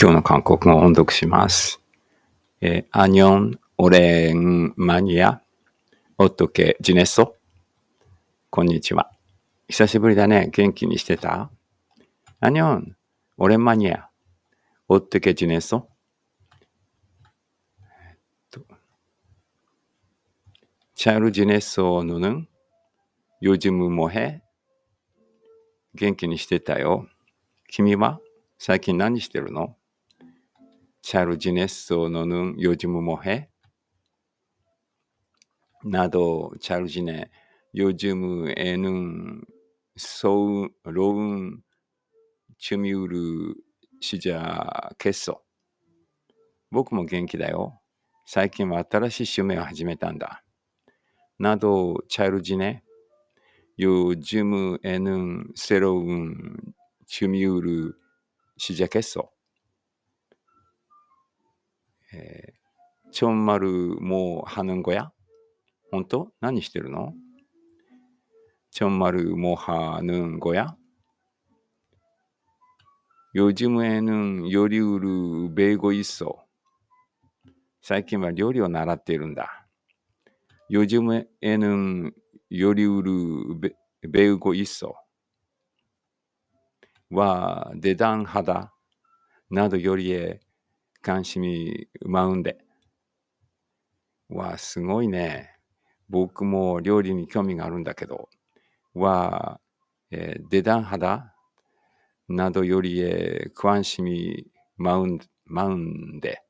今日の韓国語を音読します。えー、アニョン、オレン、マニア、オットケ、ジネソ。こんにちは。久しぶりだね。元気にしてたアニョン、オレンマニア、オットケ、ジネソ。잘지냈어너는ヨジム뭐해元気にしてたよ。君は最近何してるのチャルジネッソのぬんヨジムもへなど、チャルジネ、よじむえぬん、ウン、ロウン、チュミュール、ジャー、ケッソ。僕も元気だよ。最近は新しい趣味を始めたんだ。など、チャルジネ、ヨジムエヌン、セロウン、チュミュール、si già c h えちょんまるもはぬんごや本当何してるのちょんまるもはぬんごや요즘에는요리를배고있어最近は料理を習っているんだ。요즘에는요리를배우고있어は値段肌などより関心に舞うんで。わすごいね。僕も料理に興味があるんだけど。は、えー、値段肌などより関心に舞うんで。